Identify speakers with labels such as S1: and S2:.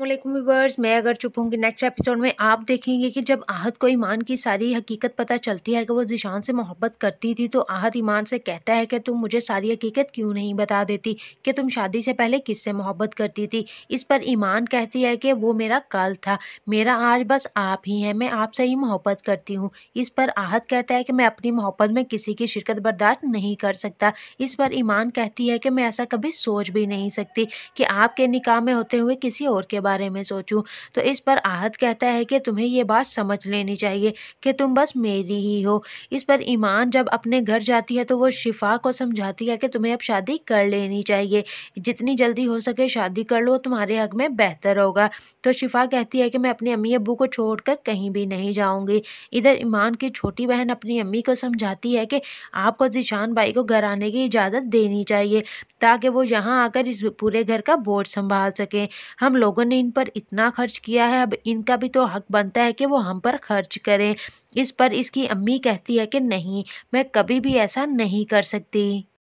S1: viewers मैं अगर चुप हूँ नेक्स्ट एपिसोड में आप देखेंगे कि जब आहत को ईमान की सारी हकीकत पता चलती है कि वो जिशान से मोहब्बत करती थी तो आहत ईमान से कहता है कि तुम मुझे सारी हकीकत क्यों नहीं बता देती कि तुम शादी से पहले किससे मोहब्बत करती थी इस पर ईमान कहती है कि वो मेरा कल था मेरा आज बस आप ही हैं मैं आपसे ही मोहब्बत करती हूँ इस पर आहत कहता है कि मैं अपनी मोहब्बत में किसी की शिरकत बर्दाश्त नहीं कर सकता इस पर ईमान कहती है कि मैं ऐसा कभी सोच भी नहीं सकती कि आपके निकाह में होते हुए किसी और के बारे में सोचूं तो इस पर आहत कहता है कि तुम्हें यह बात समझ लेनी चाहिए कि तुम बस मेरी ही हो इस पर ईमान जब अपने घर जाती है तो वो शिफा को समझाती है कि तुम्हें अब शादी कर लेनी चाहिए जितनी जल्दी हो सके शादी कर लो तुम्हारे हक में बेहतर होगा तो शिफा कहती है कि मैं अपनी अम्मी अबू को छोड़कर कहीं भी नहीं जाऊंगी इधर ईमान की छोटी बहन अपनी अम्मी को समझाती है कि आपको जिशान भाई को घर आने की इजाज़त देनी चाहिए ताकि वो यहाँ आकर इस पूरे घर का बोझ संभाल सकें हम लोगों ने हमने इन पर इतना खर्च किया है अब इनका भी तो हक बनता है कि वो हम पर खर्च करें इस पर इसकी अम्मी कहती है कि नहीं मैं कभी भी ऐसा नहीं कर सकती